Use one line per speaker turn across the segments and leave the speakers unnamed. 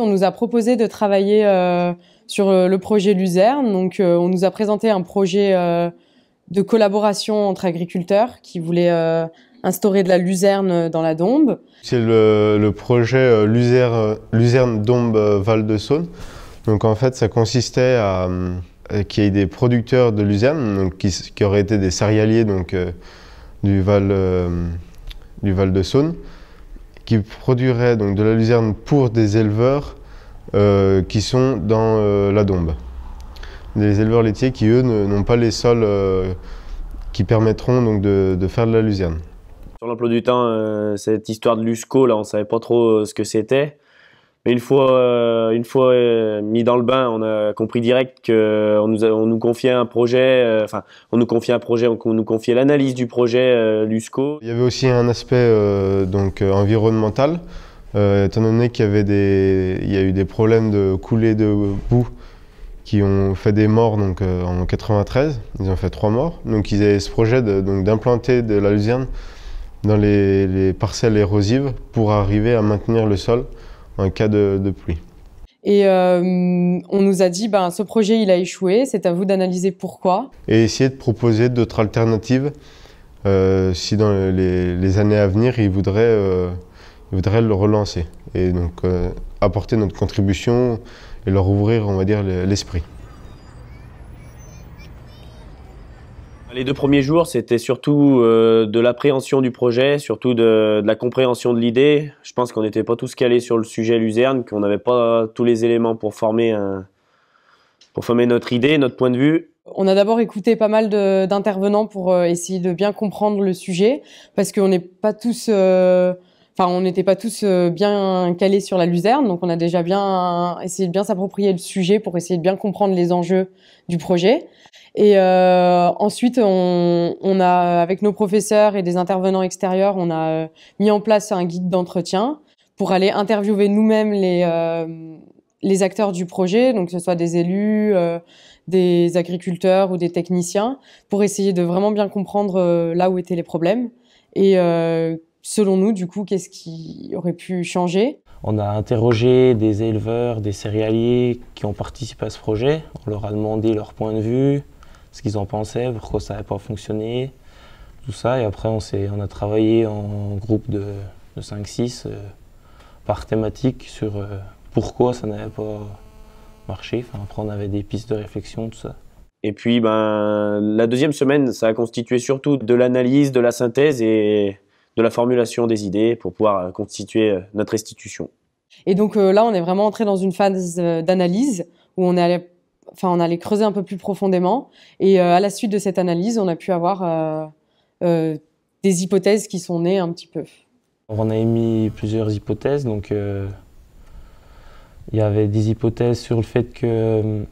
on nous a proposé de travailler euh, sur euh, le projet Luzerne. Donc, euh, on nous a présenté un projet de collaboration entre agriculteurs qui voulaient instaurer de la luzerne dans la Dombe.
C'est le, projet Luzerne, luzerne Dombe Val de Saône. Donc, en fait, ça consistait à, qu'il y ait des producteurs de luzerne, qui, auraient été des céréaliers donc du Val du Val de Saône qui produirait donc de la luzerne pour des éleveurs euh, qui sont dans euh, la dombe. Des éleveurs laitiers qui, eux, n'ont pas les sols euh, qui permettront donc de, faire de la luzerne.
Sur l'emploi du temps, cette histoire de l'USCO, là, on ne savait pas trop ce que c'était. Mais une fois, une fois mis dans le bain, on a compris direct qu'on nous, on nous confiait un projet, enfin, on nous confiait un projet, on, nous confiait l'analyse du projet, l'USCO.
Il y avait aussi un aspect donc, environnemental. Euh, étant donné qu'il y avait des, il y a eu des problèmes de coulée de boue qui ont fait des morts donc, euh, en 93, ils ont fait trois morts. Donc ils avaient ce projet donc, d'implanter de la luzerne dans les, parcelles érosives pour arriver à maintenir le sol en cas de, pluie.
Et euh, on nous a dit, ben, ce projet il a échoué, c'est à vous d'analyser pourquoi.
Et essayer de proposer d'autres alternatives si dans les, les, années à venir ils voudraient ils voudraient le relancer et donc euh, apporter notre contribution et leur ouvrir, on va dire, l'esprit.
Les deux premiers jours, c'était surtout euh, de l'appréhension du projet, surtout de, la compréhension de l'idée. Je pense qu'on n'était pas tous calés sur le sujet Luzerne, qu'on n'avait pas tous les éléments pour former, un, pour former notre idée, notre point de vue.
On a d'abord écouté pas mal d'intervenants pour euh, essayer de bien comprendre le sujet, parce qu'on n'est pas tous... Enfin, on n'était pas tous euh, bien calés sur la luzerne, donc on a déjà bien essayé de bien s'approprier le sujet pour essayer de bien comprendre les enjeux du projet. Et euh, ensuite, on, a, avec nos professeurs et des intervenants extérieurs, on a euh, mis en place un guide d'entretien pour aller interviewer nous-mêmes les, les acteurs du projet, donc que ce soit des élus, des agriculteurs ou des techniciens, pour essayer de vraiment bien comprendre là où étaient les problèmes et selon nous, du coup, qu'est-ce qui aurait pu changer
On a interrogé des éleveurs, des céréaliers qui ont participé à ce projet. On leur a demandé leur point de vue, ce qu'ils en pensaient, pourquoi ça n'avait pas fonctionné, tout ça. Et après, on, on a travaillé en groupe de, de 5-6 euh, par thématique sur euh, pourquoi ça n'avait pas marché. après, on avait des pistes de réflexion, tout ça.
Et puis, ben, la deuxième semaine, ça a constitué surtout de l'analyse, de la synthèse et de la formulation des idées pour pouvoir euh, constituer euh, notre institution.
Et donc euh, là, on est vraiment entré dans une phase d'analyse où on est enfin on allait creuser un peu plus profondément et à la suite de cette analyse on a pu avoir des hypothèses qui sont nées un petit peu.
On a émis plusieurs hypothèses donc il y avait des hypothèses sur le fait que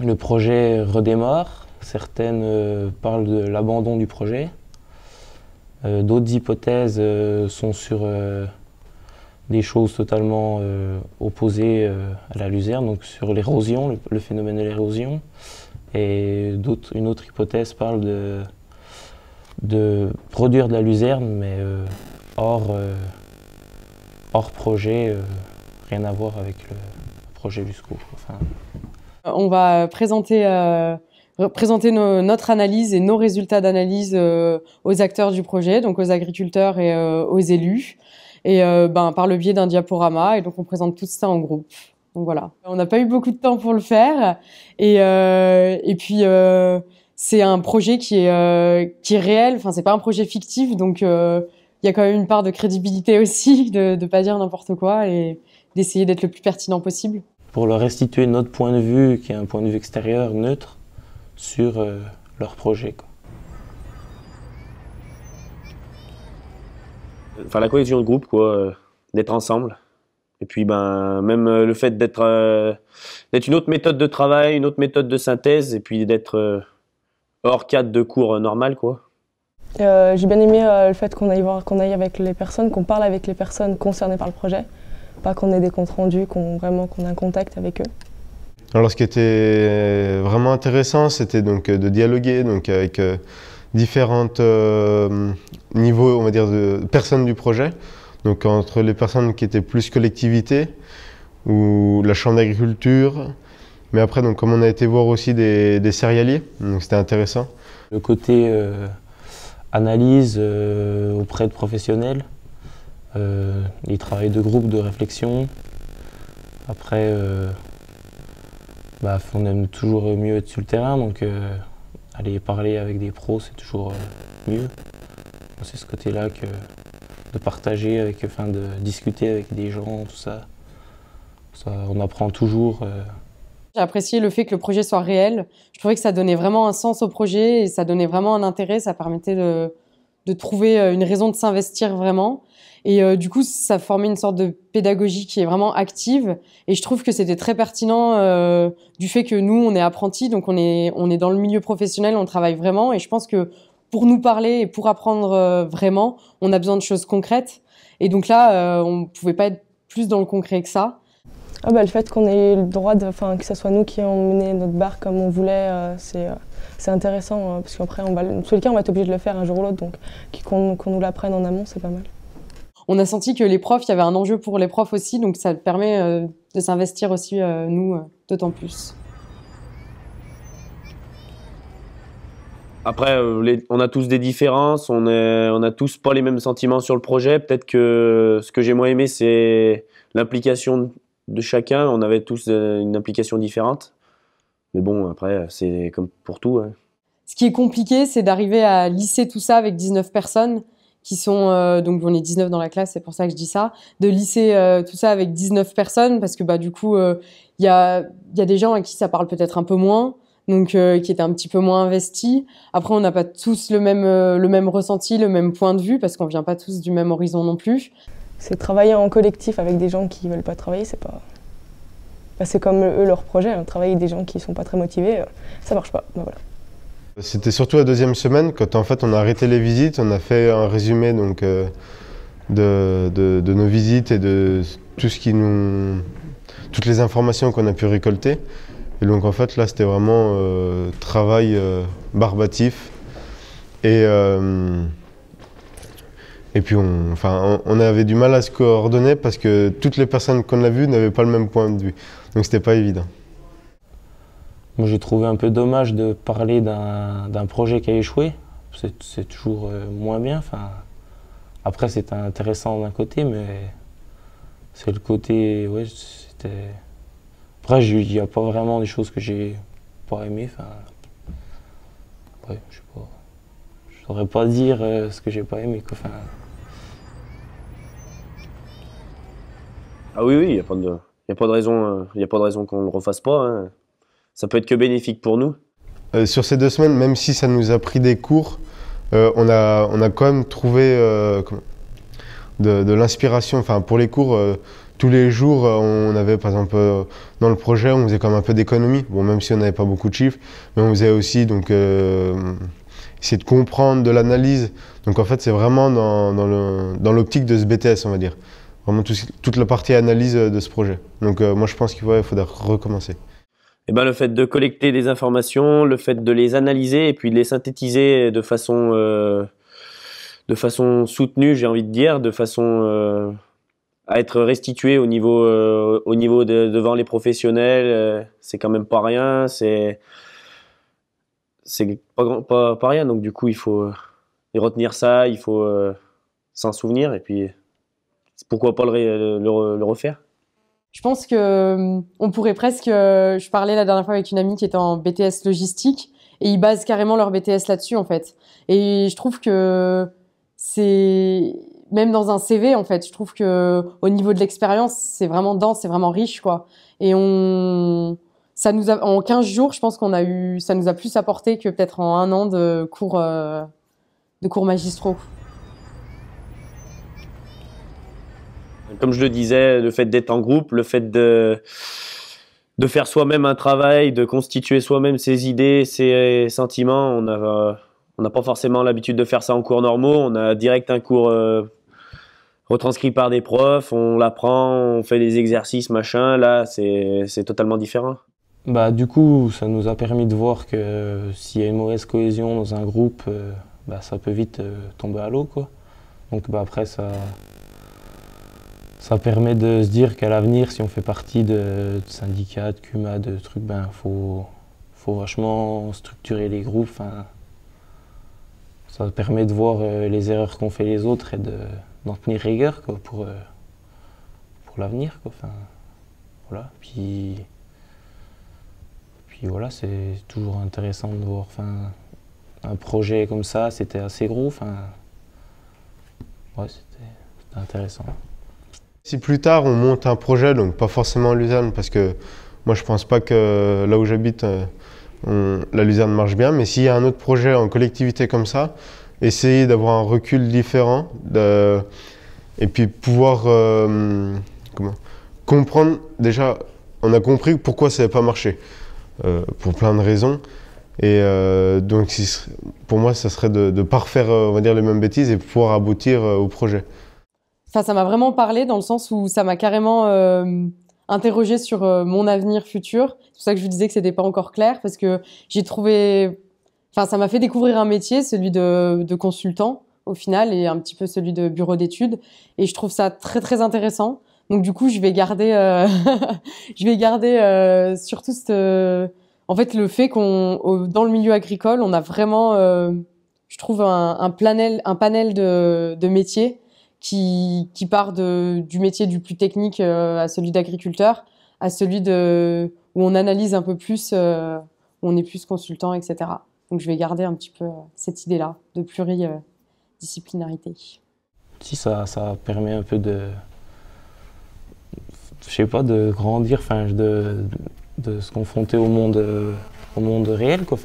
le projet redémarre, certaines parlent de l'abandon du projet. Euh, d'autres hypothèses euh, sont sur euh, des choses totalement opposées à la luzerne, donc sur l'érosion, le, phénomène de l'érosion. Et une autre hypothèse parle de, produire de la luzerne, mais hors, projet, rien à voir avec le projet Lusco.
On va présenter présenter notre analyse et nos résultats d'analyse euh, aux acteurs du projet, donc aux agriculteurs et euh, aux élus, et euh, ben, par le biais d'un diaporama. Et donc on présente tout ça en groupe. Donc voilà. On n'a pas eu beaucoup de temps pour le faire, et, et puis c'est un projet qui est qui est réel. Enfin c'est pas un projet fictif, donc il y a quand même une part de crédibilité aussi, de ne pas dire n'importe quoi et d'essayer d'être le plus pertinent possible.
Pour leur restituer notre point de vue, qui est un point de vue extérieur, neutre, sur euh, leur projet.
la cohésion de groupe, quoi, euh, d'être ensemble. Et puis, ben, même euh, le fait d'être une autre méthode de travail, une autre méthode de synthèse, et puis d'être hors cadre de cours normal, quoi.
j'ai bien aimé le fait qu'on aille voir, qu'on aille avec les personnes, qu'on parle avec les personnes concernées par le projet, pas qu'on ait des comptes rendus, qu'on vraiment qu'on a un contact avec eux.
Alors, ce qui était vraiment intéressant, c'était donc euh, de dialoguer donc avec euh, différentes euh, niveaux, on va dire, de personnes du projet. Donc entre les personnes qui étaient plus collectivité ou la chambre d'agriculture. Mais après, donc, comme on a été voir aussi des, des céréaliers, donc c'était intéressant. Le côté analyse auprès de professionnels, les travails de
groupe, de réflexion. Après, bah, on aime toujours mieux être sur le terrain, donc euh, aller parler avec des pros, c'est toujours euh, mieux. C'est ce côté-là que de partager, avec, enfin, de discuter avec des gens, tout ça. ça on apprend toujours. Euh.
J'ai apprécié le fait que le projet soit réel. Je trouvais que ça donnait vraiment un sens au projet et ça donnait vraiment un intérêt. Ça permettait de, de trouver euh, une raison de s'investir vraiment. Et euh, du coup, ça formait une sorte de pédagogie qui est vraiment active. Et je trouve que c'était très pertinent euh, du fait que nous, on est apprentis, donc on est, on est dans le milieu professionnel, on travaille vraiment. Et je pense que pour nous parler et pour apprendre vraiment, on a besoin de choses concrètes. Et donc là, on ne pouvait pas être plus dans le concret que ça. Ah bah, le fait qu'on ait le droit, de, que ce soit nous qui ayons mené notre bar comme on voulait, euh, c'est, euh, c'est intéressant, euh, parce qu'après, on va, cas, on va être obligé de le faire un jour ou l'autre, donc qu'on, qu'on nous l'apprenne en amont, c'est pas mal. On a senti que les profs, il y avait un enjeu pour les profs aussi, donc ça permet de s'investir aussi, nous, d'autant plus.
Après, on a tous des différences, on, est, on a tous pas les mêmes sentiments sur le projet. Peut-être que ce que j'ai moins aimé, c'est l'implication de chacun, on avait tous euh, une implication différente. Mais bon, après, c'est comme pour tout. Hein.
Ce qui est compliqué, c'est d'arriver à lisser tout ça avec 19 personnes qui sont euh, donc on est 19 dans la classe, c'est pour ça que je dis ça, de lisser euh, tout ça avec 19 personnes parce que bah du coup il y a y des gens à qui ça parle peut-être un peu moins donc qui étaient un petit peu moins investis. Après on n'a pas tous le même le même ressenti, le même point de vue parce qu'on vient pas tous du même horizon non plus c'est travailler en collectif avec des gens qui ne veulent pas travailler, c'est pas. Bah, c'est comme eux leur projet, hein, travailler avec des gens qui ne sont pas très motivés, ça euh, ça marche pas. Bah,
c'était surtout la deuxième semaine quand en fait on a arrêté les visites, on a fait un résumé donc euh, de, nos visites et de tout ce qui nous, toutes les informations qu'on a pu récolter. Et donc en fait là c'était vraiment euh, travail barbatif et puis, on, on, avait du mal à se coordonner parce que toutes les personnes qu'on a vues n'avaient pas le même point de vue. Donc, c'était pas évident. Moi, j'ai trouvé un peu dommage de parler d'un projet qui a échoué. C'est
toujours euh, moins bien. après, c'est intéressant d'un côté, mais c'est le côté. Ouais, Après, il n'y a pas vraiment des choses que j'ai pas aimées. je sais pas. saurais pas dire euh, ce que j'ai pas aimé.
Ah oui, il n'y a, pas de, a raison, euh, a pas de raison qu'on ne le refasse pas. Hein. Ça peut être que bénéfique pour nous.
Euh, sur ces deux semaines, même si ça nous a pris des cours, euh, on, a, on a quand même trouvé de, l'inspiration. Enfin, pour les cours, tous les jours, on avait par exemple dans le projet, on faisait quand même un peu d'économie. Bon, même si on n'avait pas beaucoup de chiffres, mais on faisait aussi donc essayer de comprendre, de l'analyse. Donc en fait, c'est vraiment dans, l'optique de ce BTS, on va dire vraiment toute la partie analyse euh, de ce projet. Donc euh, moi je pense qu'il faudrait faudra recommencer.
Eh ben, le fait de collecter des informations, le fait de les analyser et puis de les synthétiser de façon, euh, de façon soutenue, j'ai envie de dire, de façon à être restituée au niveau, au niveau devant les professionnels, c'est quand même pas rien, c'est c'est pas, pas, rien. Donc du coup, il faut y retenir ça, il faut s'en souvenir et puis pourquoi pas le, refaire
je pense que hum, on pourrait presque. Euh, je parlais la dernière fois avec une amie qui était en BTS logistique et ils basent carrément leur BTS là-dessus en fait. Et je trouve que c'est même dans un CV en fait. Je trouve que au niveau de l'expérience, c'est vraiment dense, c'est vraiment riche quoi. Et on ça nous en 15 jours, je pense qu'on a eu ça nous a plus apporté que peut-être en un an de cours euh, de cours magistraux.
comme je le disais, le fait d'être en groupe, le fait de de faire soi-même un travail, de constituer soi-même ses idées, ses sentiments. On n'a euh, on pas forcément l'habitude de faire ça en cours normaux. On a direct un cours euh, retranscrit par des profs, on l'apprend, on fait des exercices, machin. Là, c'est totalement différent.
Bah, du coup, ça nous a permis de voir que s'il y a une mauvaise cohésion dans un groupe, euh, bah, ça peut vite tomber à l'eau. Quoi. Donc bah, après, ça, ça permet de se dire qu'à l'avenir, si on fait partie de, syndicats, de CUMA, de trucs, ben faut, faut vachement structurer les groupes. Ça permet de voir euh, les erreurs qu'ont fait les autres et d'en tenir rigueur pour, euh, pour l'avenir. voilà. Puis, puis voilà, c'est toujours intéressant de voir un projet comme ça. C'était assez gros. ouais, c'était intéressant.
Si plus tard on monte un projet, donc pas forcément à Luzerne, parce que moi je pense pas que euh, là où j'habite, euh, la Luzerne marche bien, mais s'il y a un autre projet en collectivité comme ça, essayer d'avoir un recul différent et puis pouvoir euh, comprendre déjà, on a compris pourquoi ça n'avait pas marché, pour plein de raisons. Et donc, pour moi, ça serait de ne pas refaire, on va dire, les mêmes bêtises et pouvoir aboutir au projet.
Enfin, ça m'a vraiment parlé dans le sens où ça m'a carrément euh, interrogé sur euh, mon avenir futur. C'est pour ça que je vous disais que c'était pas encore clair parce que j'ai trouvé. Enfin, ça m'a fait découvrir un métier, celui de, consultant au final et un petit peu celui de bureau d'études. Et je trouve ça très très intéressant. Donc du coup, je vais garder, euh, je vais garder euh, surtout en fait le fait qu'on dans le milieu agricole, on a vraiment, je trouve un, un, planel, un panel de métiers qui, part de, du métier du plus technique euh, à celui d'agriculteur, à celui de, où on analyse un peu plus, où euh, on est plus consultant, etc. Donc je vais garder un petit peu euh, cette idée-là de pluridisciplinarité.
Si ça, ça permet un peu de, je sais pas, de grandir, enfin de, de se confronter au monde, au monde réel, quoi.